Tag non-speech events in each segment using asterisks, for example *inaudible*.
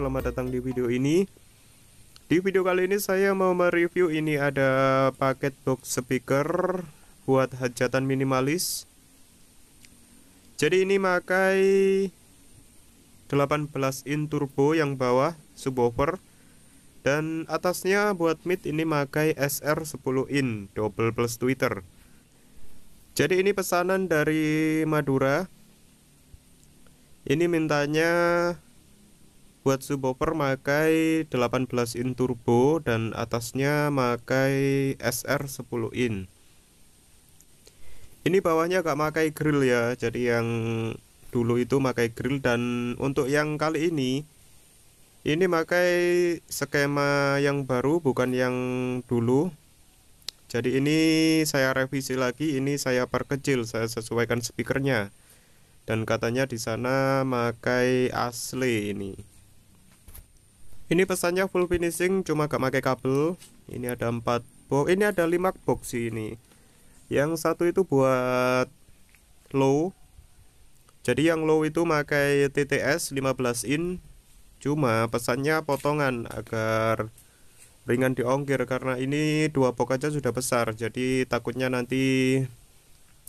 selamat datang di video ini Di video kali ini saya mau mereview ini ada paket box speaker Buat hajatan minimalis Jadi ini makai 18 in turbo yang bawah subwoofer Dan atasnya buat mid ini makai SR 10 in double plus tweeter Jadi ini pesanan dari Madura ini mintanya buat subwoofer pakai 18 in turbo dan atasnya pakai SR 10 in. Ini bawahnya gak pakai grill ya. Jadi yang dulu itu pakai grill dan untuk yang kali ini ini pakai skema yang baru bukan yang dulu. Jadi ini saya revisi lagi, ini saya perkecil, saya sesuaikan speakernya dan katanya di sana makai asli ini ini pesannya full finishing cuma gak pakai kabel ini ada empat box ini ada lima box sih ini yang satu itu buat low jadi yang low itu pakai TTS 15 in cuma pesannya potongan agar ringan diongkir karena ini dua box aja sudah besar jadi takutnya nanti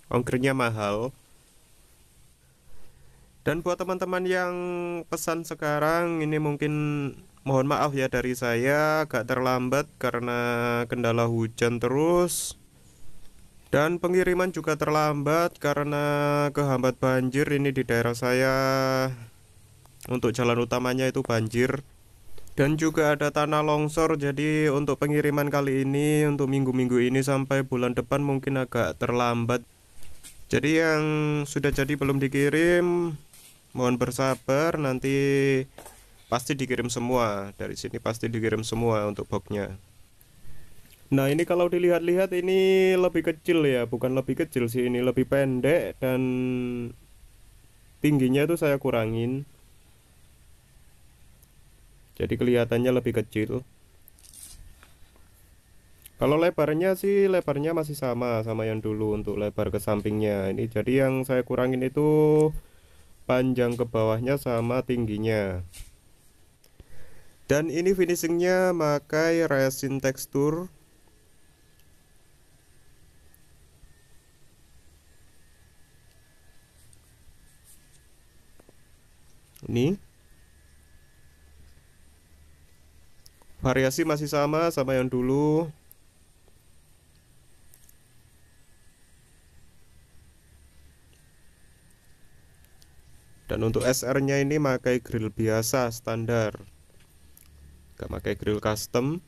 ongkirnya mahal dan buat teman-teman yang pesan sekarang ini mungkin mohon maaf ya dari saya agak terlambat karena kendala hujan terus dan pengiriman juga terlambat karena kehambat banjir ini di daerah saya untuk jalan utamanya itu banjir dan juga ada tanah longsor jadi untuk pengiriman kali ini untuk minggu-minggu ini sampai bulan depan mungkin agak terlambat jadi yang sudah jadi belum dikirim mohon bersabar nanti pasti dikirim semua dari sini pasti dikirim semua untuk boxnya nah ini kalau dilihat-lihat ini lebih kecil ya bukan lebih kecil sih ini lebih pendek dan tingginya itu saya kurangin jadi kelihatannya lebih kecil kalau lebarnya sih lebarnya masih sama sama yang dulu untuk lebar ke sampingnya ini jadi yang saya kurangin itu panjang ke bawahnya sama tingginya dan ini finishingnya pakai resin tekstur ini variasi masih sama sama yang dulu dan untuk SR nya ini pakai grill biasa standar gak pakai grill custom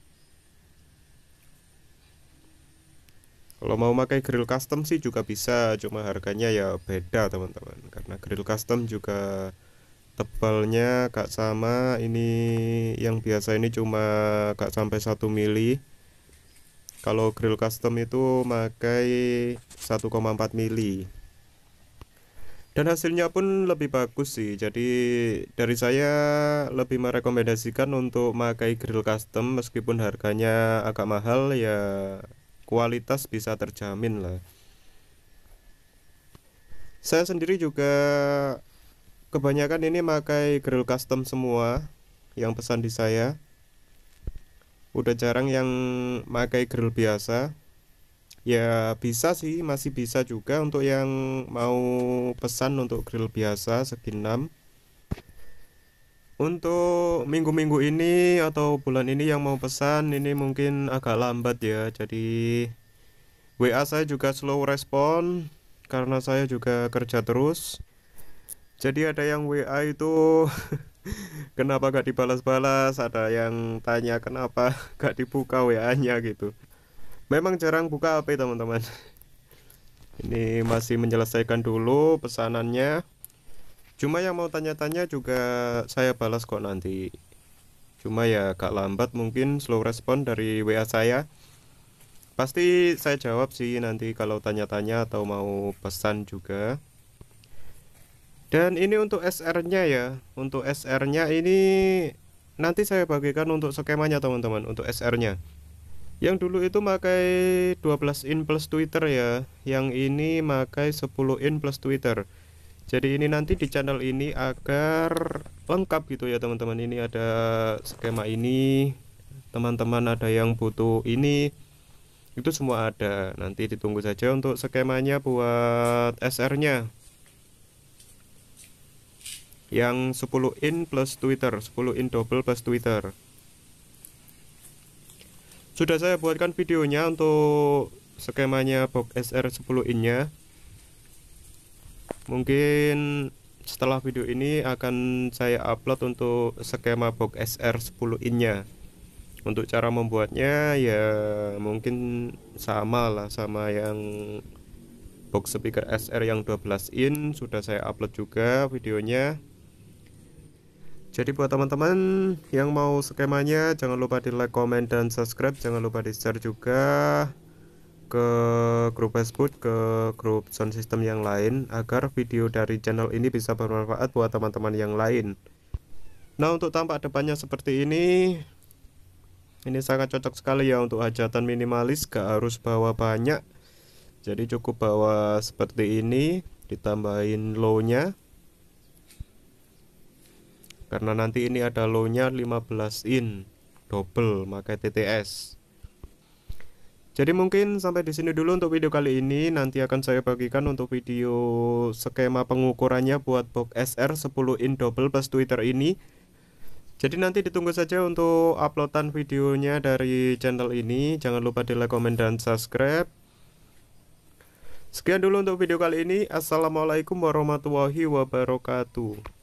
kalau mau pakai grill custom sih juga bisa cuma harganya ya beda teman-teman karena grill custom juga tebalnya gak sama ini yang biasa ini cuma gak sampai 1 mili kalau grill custom itu pakai 1,4 mili dan hasilnya pun lebih bagus sih jadi dari saya lebih merekomendasikan untuk memakai grill custom meskipun harganya agak mahal ya kualitas bisa terjamin lah saya sendiri juga kebanyakan ini memakai grill custom semua yang pesan di saya udah jarang yang memakai grill biasa Ya bisa sih, masih bisa juga untuk yang mau pesan untuk grill biasa segi 6 Untuk minggu-minggu ini atau bulan ini yang mau pesan ini mungkin agak lambat ya Jadi WA saya juga slow respon karena saya juga kerja terus Jadi ada yang WA itu *laughs* kenapa gak dibalas-balas ada yang tanya kenapa *laughs* gak dibuka WA nya gitu memang jarang buka HP teman-teman *laughs* ini masih menyelesaikan dulu pesanannya cuma yang mau tanya-tanya juga saya balas kok nanti cuma ya agak lambat mungkin slow respon dari WA saya pasti saya jawab sih nanti kalau tanya-tanya atau mau pesan juga dan ini untuk SR-nya ya untuk SR-nya ini nanti saya bagikan untuk skemanya teman-teman untuk SR-nya yang dulu itu pakai 12 in plus Twitter ya yang ini pakai 10 in plus Twitter jadi ini nanti di channel ini agar lengkap gitu ya teman-teman ini ada skema ini teman-teman ada yang butuh ini itu semua ada nanti ditunggu saja untuk skemanya buat SR nya yang 10 in plus Twitter 10 in double plus Twitter sudah saya buatkan videonya untuk skemanya box SR10 in nya mungkin setelah video ini akan saya upload untuk skema box SR10 in nya untuk cara membuatnya ya mungkin sama lah sama yang box speaker SR yang 12 in sudah saya upload juga videonya jadi buat teman-teman yang mau skemanya jangan lupa di like, comment, dan subscribe jangan lupa di share juga ke grup Facebook, ke grup sound system yang lain agar video dari channel ini bisa bermanfaat buat teman-teman yang lain nah untuk tampak depannya seperti ini ini sangat cocok sekali ya untuk hajatan minimalis gak harus bawa banyak jadi cukup bawa seperti ini ditambahin low nya karena nanti ini ada low-nya 15 in double pakai TTS jadi mungkin sampai di sini dulu untuk video kali ini. Nanti akan saya bagikan untuk video skema pengukurannya buat box SR 10 in double plus Twitter ini. Jadi nanti ditunggu saja untuk uploadan videonya dari channel ini. Jangan lupa di like, comment, dan subscribe. Sekian dulu untuk video kali ini. Assalamualaikum warahmatullahi wabarakatuh.